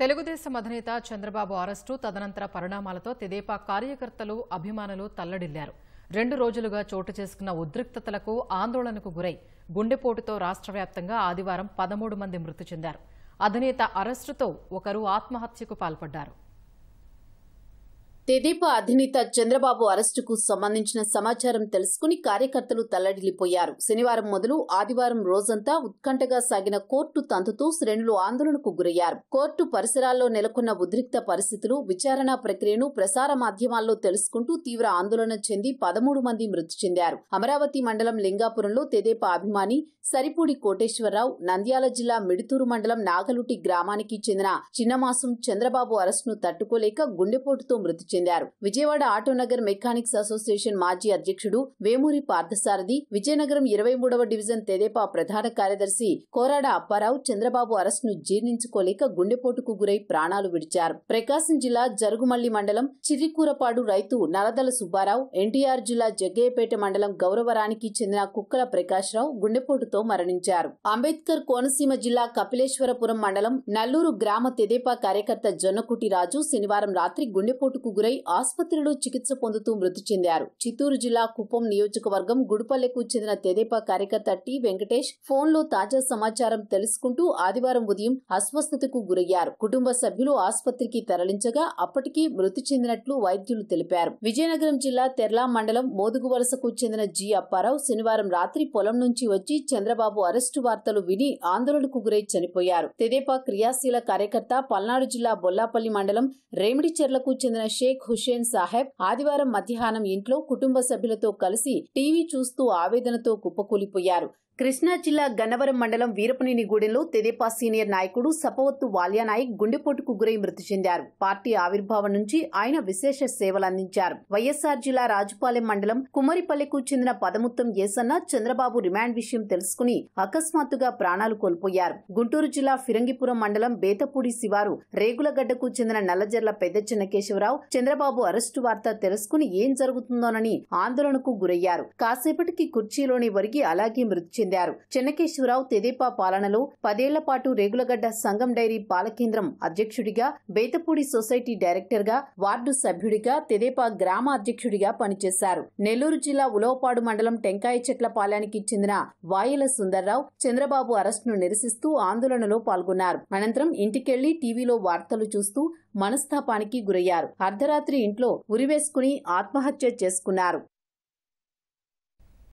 తెలుగుదేశం అధినేత చంద్రబాబు అరెస్టు తదనంతర పరిణామాలతో తెదేపా కార్యకర్తలు అభిమానులు తల్లడిల్లారు రెండు రోజులుగా చోటు చేసుకున్న ఉద్రిక్తతలకు ఆందోళనకు గురై గుండెపోటుతో రాష్ట్ర వ్యాప్తంగా ఆదివారం పదమూడు మంది మృతి చెందారు అధినేత అరెస్టుతో ఒకరు ఆత్మహత్యకు పాల్పడ్డారు టీడీపీ అధినేత చంద్రబాబు అరెస్టుకు సంబంధించిన సమాచారం తెలుసుకుని కార్యకర్తలు తల్లడిల్లిపోయారు శనివారం మొదలు ఆదివారం రోజంతా ఉత్కంఠగా సాగిన కోర్టు తంతుతూ శ్రేణులు ఆందోళనకు గురయ్యారు కోర్టు పరిసరాల్లో నెలకొన్న ఉద్రిక్త పరిస్థితులు విచారణ ప్రక్రియను ప్రసార మాధ్యమాల్లో తెలుసుకుంటూ తీవ్ర ఆందోళన చెంది పదమూడు మంది మృతి చెందారు అమరావతి మండలం లింగాపురంలో తెదేపా అభిమాని సరిపూడి కోటేశ్వరరావు నంద్యాల జిల్లా మిడుతూరు మండలం నాగలుటి గ్రామానికి చెందిన చిన్నమాసం చంద్రబాబు అరెస్టును తట్టుకోలేక గుండెపోటుతో మృతి చెందారు విజయవాడ ఆటోనగర్ మెకానిక్స్ అసోసియేషన్ మాజీ అధ్యక్షుడు వేమూరి పార్థసారథి విజయనగరం ఇరవై మూడవ డివిజన్ తెదేపా ప్రధాన కార్యదర్శి కోరాడ అప్పారావు చంద్రబాబు అరెస్టును జీర్ణించుకోలేక గుండెపోటుకు గురై ప్రాణాలు విడిచారు ప్రకాశం జిల్లా జరుగుమల్లి మండలం చిర్రికూరపాడు రైతు నలదల సుబ్బారావు ఎన్టీఆర్ జిల్లా జగ్గయ్యపేట మండలం గౌరవరానికి చెందిన కుక్కల ప్రకాశ్రావు గుండెపోటుతో మరణించారు అంబేద్కర్ కోనసీమ జిల్లా కపిలేశ్వరపురం మండలం నల్లూరు గ్రామ తెదేపా కార్యకర్త జొన్నకుటి రాజు శనివారం రాత్రి గుండెపోటుకు గురై గురై ఆసుపత్రిలో చికిత్స పొందుతూ మృతి చెందారు చిత్తూరు జిల్లా కుప్పం నియోజకవర్గం గుడిపల్లెకు చెందిన తెదేపా కార్యకర్త టి వెంకటేష్ ఫోన్లో తాజా సమాచారం తెలుసుకుంటూ ఆదివారం ఉదయం అస్వస్థతకు గురయ్యారు కుటుంబ సభ్యులు ఆసుపత్రికి తరలించగా అప్పటికి మృతి చెందినట్లు వైద్యులు తెలిపారు విజయనగరం జిల్లా తెర్లా మండలం మోదుగు వలసకు చెందిన జి అప్పారావు శనివారం రాత్రి పొలం నుంచి వచ్చి చంద్రబాబు అరెస్టు వార్తలు విని ఆందోళనకు గురై చనిపోయారు తెదేపా క్రియాశీల కార్యకర్త పల్నాడు జిల్లా బొల్లాపల్లి మండలం రేమిడిచెర్లకు చెందిన షేక్ షేక్ హుషేన్ సాహెబ్ ఆదివారం మధ్యాహ్నం ఇంట్లో కుటుంబ సభ్యులతో కలిసి టీవీ చూస్తూ ఆవేదనతో కుప్పకూలిపోయారు కృష్ణా జిల్లా గన్నవరం మండలం వీరపనేనిగూడెంలో తెదేపా సీనియర్ నాయకుడు సపవత్తు వాల్యానాయక్ గుండెపోటుకు గురై మృతి చెందారు పార్టీ ఆవిర్భావం నుంచి ఆయన విశేష సేవలు అందించారు వైఎస్సార్ జిల్లా రాజుపాలెం మండలం కుమరిపల్లెకు చెందిన పదముత్తం ఏసన్న చంద్రబాబు రిమాండ్ విషయం తెలుసుకుని అకస్మాత్తుగా ప్రాణాలు కోల్పోయారు గుంటూరు జిల్లా ఫిరంగిపురం మండలం బేతపూడి శివారు రేగులగడ్డకు చెందిన నల్లజర్ల పెద్ద చెన్నకేశవరావు చంద్రబాబు అరెస్టు వార్త తెలుసుకుని ఏం జరుగుతుందోనని ఆందోళనకు గురయ్యారు కాసేపటికి కుర్చీలోని వరిగి అలాగే మృతి చెందారు చెన్నకేశ్వరరావు తెదేపా పాలనలో పదేళ్ల పాటు రేగులగడ్డ సంఘం డైరీ పాలకేంద్రం అధ్యక్షుడిగా బేతపూడి సొసైటీ డైరెక్టర్గా వార్డు సభ్యుడిగా తెదేపా గ్రామ అధ్యక్షుడిగా పనిచేశారు నెల్లూరు జిల్లా ఉలవపాడు మండలం టెంకాయ చెట్ల పాలనకి చెందిన వాయల సుందర్రావు చంద్రబాబు అరెస్టును నిరసిస్తూ ఆందోళనలో పాల్గొన్నారు అనంతరం ఇంటికెళ్లి టీవీలో వార్తలు చూస్తూ మనస్తాపానికి గురయ్యారు అర్ధరాత్రి ఇంట్లో ఉరివేసుకుని ఆత్మహత్య చేసుకున్నారు